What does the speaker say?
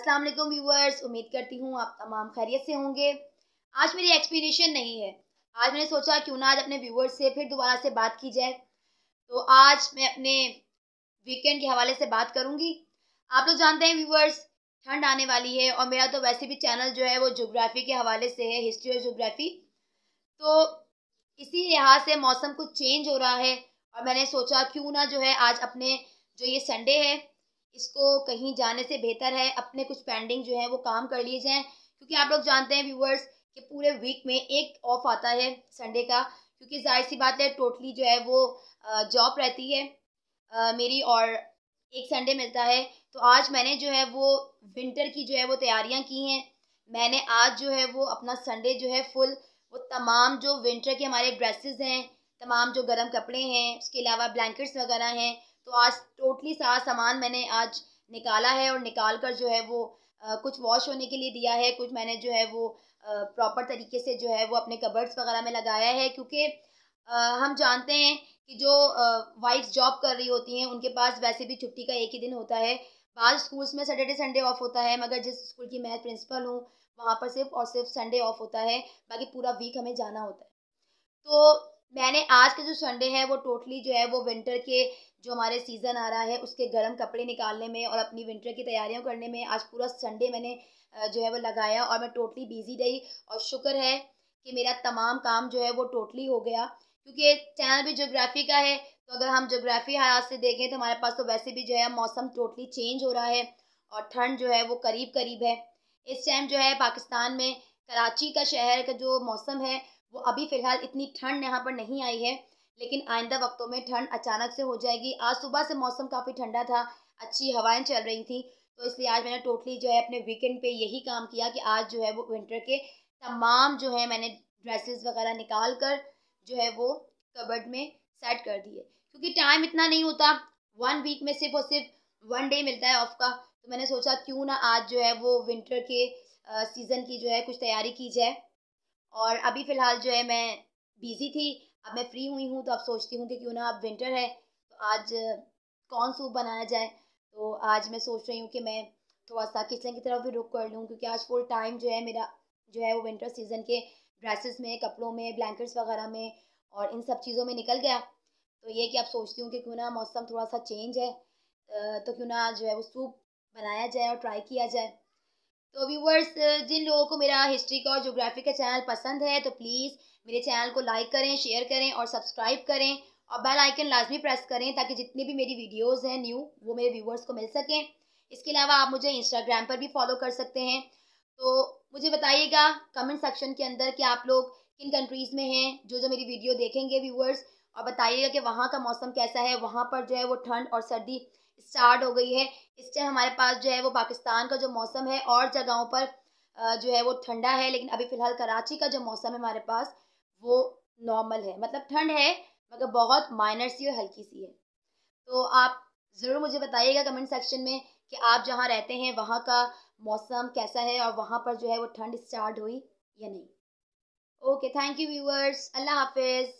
अस्सलाम वालेकुम व्यूवर्स उम्मीद करती हूँ आप तमाम खैरियत से होंगे आज मेरी एक्सप्लेनेशन नहीं है आज मैंने सोचा क्यों ना आज अपने व्यूवर्स से फिर दोबारा से बात की जाए तो आज मैं अपने वीकेंड के हवाले से बात करूँगी आप लोग जानते हैं व्यूवर्स ठंड आने वाली है और मेरा तो वैसे भी चैनल जो है वो जोग्राफ़ी के हवाले से है हिस्ट्री और जोग्राफ़ी तो इसी लिहाज से मौसम कुछ चेंज हो रहा है और मैंने सोचा क्यों ना जो है आज अपने जो ये संडे है इसको कहीं जाने से बेहतर है अपने कुछ पेंडिंग जो है वो काम कर लिए जाएँ क्योंकि आप लोग जानते हैं व्यूवर्स कि पूरे वीक में एक ऑफ आता है संडे का क्योंकि जाहिर सी बात है टोटली जो है वो जॉब रहती है मेरी और एक संडे मिलता है तो आज मैंने जो है वो विंटर की जो है वो तैयारियां की हैं मैंने आज जो है वो अपना संडे जो है फुल वो तमाम जो विंटर के हमारे ड्रेसेस हैं तमाम जो गर्म कपड़े हैं उसके अलावा ब्लैंकेट्स वगैरह हैं तो आज टोटली सारा सामान मैंने आज निकाला है और निकाल कर जो है वो आ, कुछ वॉश होने के लिए दिया है कुछ मैंने जो है वो प्रॉपर तरीके से जो है वो अपने कबर्ड्स वगैरह में लगाया है क्योंकि हम जानते हैं कि जो वाइफ्स जॉब कर रही होती हैं उनके पास वैसे भी छुट्टी का एक ही दिन होता है बाद स्कूल्स में सैटरडे संडे ऑफ होता है मगर जिस स्कूल की मैं प्रिंसिपल हूँ वहाँ पर सिर्फ और सिर्फ संडे ऑफ होता है बाकी पूरा वीक हमें जाना होता है तो मैंने आज के जो संडे है वो टोटली जो है वो विंटर के जो हमारे सीज़न आ रहा है उसके गर्म कपड़े निकालने में और अपनी विंटर की तैयारियों करने में आज पूरा संडे मैंने जो है वो लगाया और मैं टोटली बिज़ी रही और शुक्र है कि मेरा तमाम काम जो है वो टोटली हो गया क्योंकि चैनल भी जोग्राफ़ी का है तो अगर हम जोग्राफ़ी हालात से देखें तो हमारे पास तो वैसे भी जो है मौसम टोटली चेंज हो रहा है और ठंड जो है वो करीब करीब है इस टाइम जो है पाकिस्तान में कराची का शहर का जो मौसम है वो अभी फ़िलहाल इतनी ठंड यहाँ पर नहीं आई है लेकिन आइंदा वक्तों में ठंड अचानक से हो जाएगी आज सुबह से मौसम काफ़ी ठंडा था अच्छी हवाएं चल रही थी तो इसलिए आज मैंने टोटली जो है अपने वीकेंड पे यही काम किया कि आज जो है वो विंटर के तमाम जो है मैंने ड्रेसेस वगैरह निकाल कर जो है वो कबर्ड में सेट कर दिए क्योंकि टाइम इतना नहीं होता वन वीक में सिर्फ और सिर्फ वन डे मिलता है ऑफ का तो मैंने सोचा क्यों ना आज जो है वो विंटर के सीज़न की जो है कुछ तैयारी की जाए और अभी फ़िलहाल जो है मैं बिज़ी थी अब मैं फ्री हुई हूँ तो अब सोचती हूँ कि क्यों ना अब विंटर है तो आज कौन सूप बनाया जाए तो आज मैं सोच रही हूँ कि मैं थोड़ा सा किचन की तरफ भी रुक कर लूँ क्योंकि आज फुल टाइम जो है मेरा जो है वो विंटर सीज़न के ड्रेसेस में कपड़ों में ब्लैंकेट्स वगैरह में और इन सब चीज़ों में निकल गया तो ये कि अब सोचती हूँ कि क्यों ना मौसम थोड़ा सा चेंज है तो क्यों ना जो है वो सूप बनाया जाए और ट्राई किया जाए तो व्यूवर्स जिन लोगों को मेरा हिस्ट्री का और जोग्राफी का चैनल पसंद है तो प्लीज़ मेरे चैनल को लाइक करें शेयर करें और सब्सक्राइब करें और बेल आइकन लाजमी प्रेस करें ताकि जितनी भी मेरी वीडियोस हैं न्यू वो मेरे व्यूवर्स को मिल सकें इसके अलावा आप मुझे इंस्टाग्राम पर भी फॉलो कर सकते हैं तो मुझे बताइएगा कमेंट सेक्शन के अंदर कि आप लोग किन कंट्रीज़ में हैं जो जो मेरी वीडियो देखेंगे व्यूवर्स और बताइएगा कि वहाँ का मौसम कैसा है वहाँ पर जो है वो ठंड और सर्दी स्टार्ट हो गई है इससे हमारे पास जो है वो पाकिस्तान का जो मौसम है और जगहों पर जो है वो ठंडा है लेकिन अभी फ़िलहाल कराची का जो मौसम है हमारे पास वो नॉर्मल है मतलब ठंड है मगर बहुत माइनर सी और हल्की सी है तो आप ज़रूर मुझे बताइएगा कमेंट सेक्शन में कि आप जहाँ रहते हैं वहाँ का मौसम कैसा है और वहाँ पर जो है वो ठंड स्टार्ट हुई या नहीं ओके थैंक यू व्यूअर्स अल्लाह हाफिज़